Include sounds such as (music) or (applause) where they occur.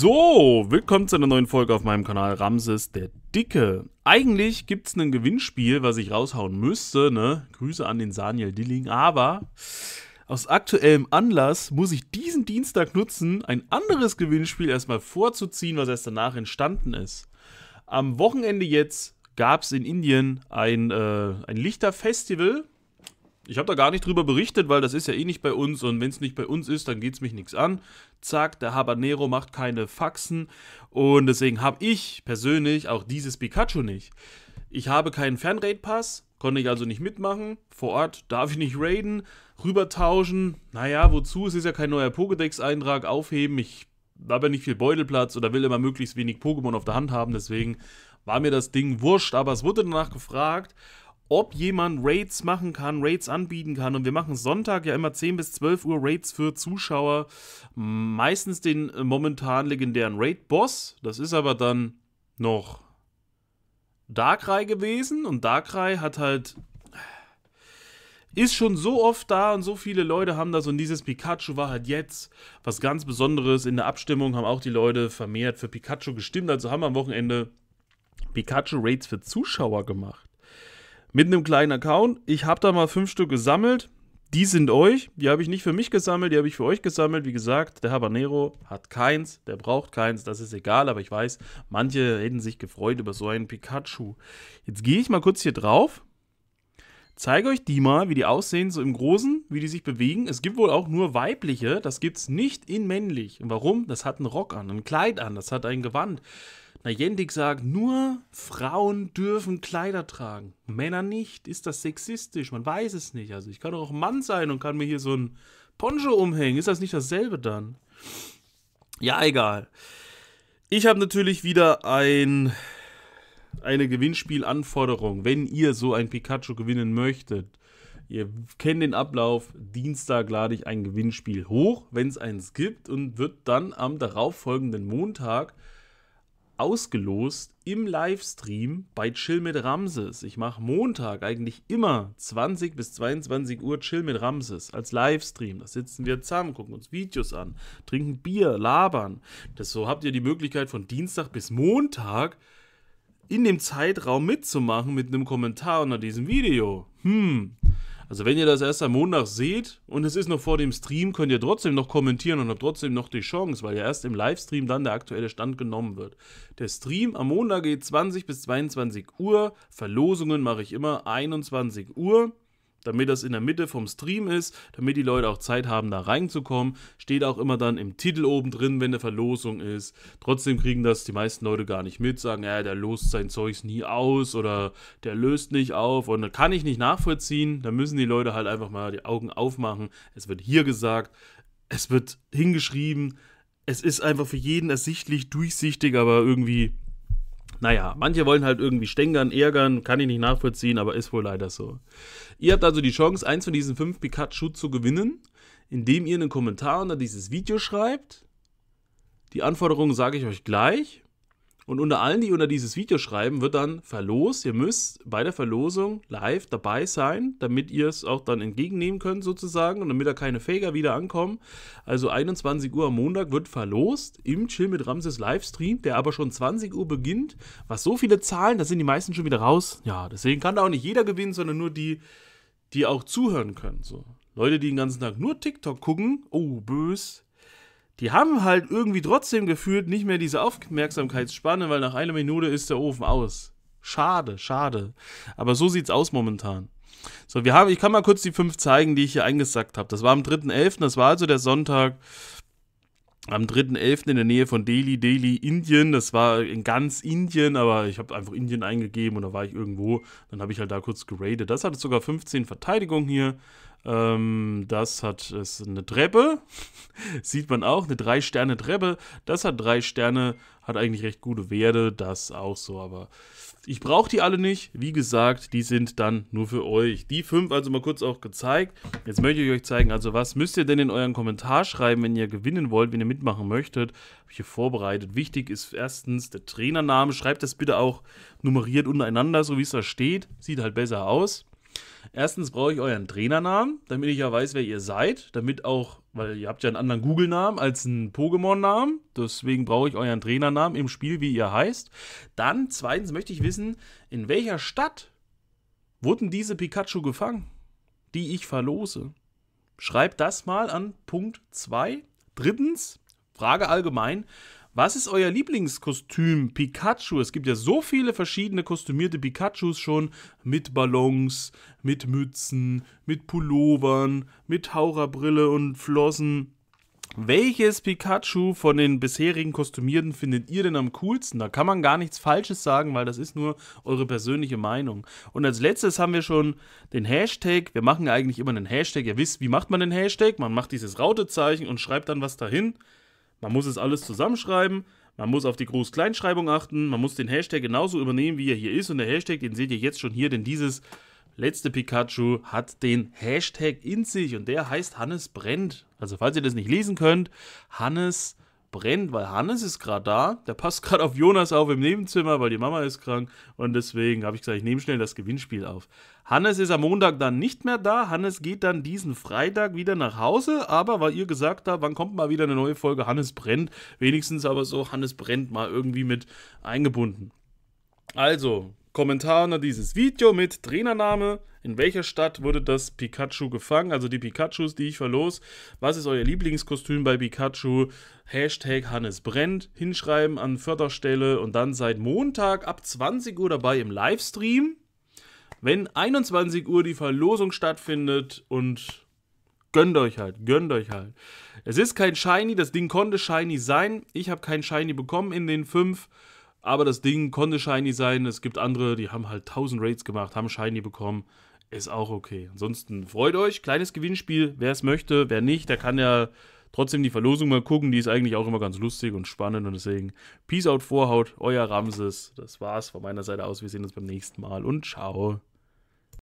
So, willkommen zu einer neuen Folge auf meinem Kanal Ramses der Dicke. Eigentlich gibt es ein Gewinnspiel, was ich raushauen müsste, ne? Grüße an den Saniel Dilling, aber aus aktuellem Anlass muss ich diesen Dienstag nutzen, ein anderes Gewinnspiel erstmal vorzuziehen, was erst danach entstanden ist. Am Wochenende jetzt gab es in Indien ein, äh, ein Lichterfestival, ich habe da gar nicht drüber berichtet, weil das ist ja eh nicht bei uns und wenn es nicht bei uns ist, dann geht es mich nichts an. Zack, der Habanero macht keine Faxen und deswegen habe ich persönlich auch dieses Pikachu nicht. Ich habe keinen Fernraid-Pass, konnte ich also nicht mitmachen. Vor Ort darf ich nicht raiden, rübertauschen. Naja, wozu? Es ist ja kein neuer Pokédex-Eintrag aufheben. Ich habe ja nicht viel Beutelplatz oder will immer möglichst wenig Pokémon auf der Hand haben, deswegen war mir das Ding wurscht, aber es wurde danach gefragt ob jemand Raids machen kann, Raids anbieten kann. Und wir machen Sonntag ja immer 10 bis 12 Uhr Raids für Zuschauer. Meistens den äh, momentan legendären Raid-Boss. Das ist aber dann noch Darkrai gewesen. Und Darkrai hat halt. Ist schon so oft da und so viele Leute haben das. Und dieses Pikachu war halt jetzt was ganz Besonderes. In der Abstimmung haben auch die Leute vermehrt für Pikachu gestimmt. Also haben wir am Wochenende Pikachu-Raids für Zuschauer gemacht mit einem kleinen Account. Ich habe da mal fünf Stück gesammelt. Die sind euch. Die habe ich nicht für mich gesammelt, die habe ich für euch gesammelt. Wie gesagt, der Habanero hat keins, der braucht keins, das ist egal, aber ich weiß, manche hätten sich gefreut über so einen Pikachu. Jetzt gehe ich mal kurz hier drauf, zeige euch die mal, wie die aussehen, so im Großen, wie die sich bewegen. Es gibt wohl auch nur weibliche, das gibt es nicht in männlich. Und warum? Das hat einen Rock an, ein Kleid an, das hat ein Gewand. Na, Jendik sagt, nur Frauen dürfen Kleider tragen, Männer nicht. Ist das sexistisch? Man weiß es nicht. Also ich kann doch auch Mann sein und kann mir hier so ein Poncho umhängen. Ist das nicht dasselbe dann? Ja, egal. Ich habe natürlich wieder ein, eine Gewinnspielanforderung. Wenn ihr so ein Pikachu gewinnen möchtet, Ihr kennt den Ablauf. Dienstag lade ich ein Gewinnspiel hoch, wenn es eins gibt, und wird dann am darauffolgenden Montag ausgelost im Livestream bei Chill mit Ramses. Ich mache Montag eigentlich immer 20 bis 22 Uhr Chill mit Ramses als Livestream. Da sitzen wir zusammen, gucken uns Videos an, trinken Bier, labern. Das so habt ihr die Möglichkeit von Dienstag bis Montag in dem Zeitraum mitzumachen mit einem Kommentar unter diesem Video. Hm, also wenn ihr das erst am Montag seht und es ist noch vor dem Stream, könnt ihr trotzdem noch kommentieren und habt trotzdem noch die Chance, weil ja erst im Livestream dann der aktuelle Stand genommen wird. Der Stream am Montag geht 20 bis 22 Uhr. Verlosungen mache ich immer 21 Uhr damit das in der Mitte vom Stream ist, damit die Leute auch Zeit haben, da reinzukommen. Steht auch immer dann im Titel oben drin, wenn eine Verlosung ist. Trotzdem kriegen das die meisten Leute gar nicht mit, sagen, ja, der lost sein Zeugs nie aus oder der löst nicht auf und das kann ich nicht nachvollziehen. Da müssen die Leute halt einfach mal die Augen aufmachen. Es wird hier gesagt, es wird hingeschrieben. Es ist einfach für jeden ersichtlich, durchsichtig, aber irgendwie naja, manche wollen halt irgendwie stängern, ärgern, kann ich nicht nachvollziehen, aber ist wohl leider so. Ihr habt also die Chance, eins von diesen fünf Pikachu zu gewinnen, indem ihr einen Kommentar unter dieses Video schreibt. Die Anforderungen sage ich euch gleich. Und unter allen, die unter dieses Video schreiben, wird dann verlost. Ihr müsst bei der Verlosung live dabei sein, damit ihr es auch dann entgegennehmen könnt sozusagen und damit da keine Faker wieder ankommen. Also 21 Uhr am Montag wird verlost im Chill mit Ramses Livestream, der aber schon 20 Uhr beginnt. Was so viele Zahlen, da sind die meisten schon wieder raus. Ja, deswegen kann da auch nicht jeder gewinnen, sondern nur die, die auch zuhören können. So. Leute, die den ganzen Tag nur TikTok gucken, oh, bös, die haben halt irgendwie trotzdem gefühlt nicht mehr diese Aufmerksamkeitsspanne, weil nach einer Minute ist der Ofen aus. Schade, schade. Aber so sieht's aus momentan. So, wir haben, ich kann mal kurz die fünf zeigen, die ich hier eingesackt habe. Das war am 3.11., das war also der Sonntag am 3.11. in der Nähe von Delhi, Delhi, Indien. Das war in ganz Indien, aber ich habe einfach Indien eingegeben und da war ich irgendwo. Dann habe ich halt da kurz geradet. Das hatte sogar 15 Verteidigungen hier. Ähm, das hat ist eine Treppe. (laughs) Sieht man auch, eine Drei-Sterne-Treppe. Das hat drei Sterne, hat eigentlich recht gute Werte, das auch so, aber ich brauche die alle nicht. Wie gesagt, die sind dann nur für euch. Die fünf also mal kurz auch gezeigt. Jetzt möchte ich euch zeigen, also was müsst ihr denn in euren Kommentar schreiben, wenn ihr gewinnen wollt, wenn ihr mitmachen möchtet. Habe ich hier vorbereitet. Wichtig ist erstens der Trainername. Schreibt das bitte auch nummeriert untereinander, so wie es da steht. Sieht halt besser aus. Erstens brauche ich euren Trainernamen, damit ich ja weiß, wer ihr seid. Damit auch, weil ihr habt ja einen anderen Google-Namen als einen Pokémon-Namen. Deswegen brauche ich euren Trainernamen im Spiel, wie ihr heißt. Dann zweitens möchte ich wissen, in welcher Stadt wurden diese Pikachu gefangen, die ich verlose. Schreibt das mal an Punkt 2. Drittens, Frage allgemein, was ist euer Lieblingskostüm Pikachu? Es gibt ja so viele verschiedene kostümierte Pikachus schon mit Ballons, mit Mützen, mit Pullovern, mit Taucherbrille und Flossen. Welches Pikachu von den bisherigen kostümierten findet ihr denn am coolsten? Da kann man gar nichts Falsches sagen, weil das ist nur eure persönliche Meinung. Und als letztes haben wir schon den Hashtag. Wir machen eigentlich immer einen Hashtag. Ihr wisst, wie macht man den Hashtag? Man macht dieses Rautezeichen und schreibt dann was dahin. Man muss es alles zusammenschreiben, man muss auf die Groß-Kleinschreibung achten, man muss den Hashtag genauso übernehmen, wie er hier ist. Und der Hashtag, den seht ihr jetzt schon hier, denn dieses letzte Pikachu hat den Hashtag in sich und der heißt Hannes Brennt. Also falls ihr das nicht lesen könnt, Hannes Brennt brennt, weil Hannes ist gerade da. Der passt gerade auf Jonas auf im Nebenzimmer, weil die Mama ist krank. Und deswegen habe ich gesagt, ich nehme schnell das Gewinnspiel auf. Hannes ist am Montag dann nicht mehr da. Hannes geht dann diesen Freitag wieder nach Hause. Aber weil ihr gesagt habt, wann kommt mal wieder eine neue Folge Hannes brennt, wenigstens aber so Hannes brennt mal irgendwie mit eingebunden. Also, Kommentar unter dieses Video mit Trainername. In welcher Stadt wurde das Pikachu gefangen? Also die Pikachus, die ich verlos. Was ist euer Lieblingskostüm bei Pikachu? Hashtag Hannes Brennt. Hinschreiben an Förderstelle und dann seit Montag ab 20 Uhr dabei im Livestream. Wenn 21 Uhr die Verlosung stattfindet und gönnt euch halt, gönnt euch halt. Es ist kein Shiny, das Ding konnte Shiny sein. Ich habe kein Shiny bekommen in den fünf. Aber das Ding konnte shiny sein. Es gibt andere, die haben halt 1000 Raids gemacht, haben shiny bekommen. Ist auch okay. Ansonsten freut euch. Kleines Gewinnspiel. Wer es möchte, wer nicht, der kann ja trotzdem die Verlosung mal gucken. Die ist eigentlich auch immer ganz lustig und spannend. Und deswegen Peace out, Vorhaut, euer Ramses. Das war's von meiner Seite aus. Wir sehen uns beim nächsten Mal und ciao.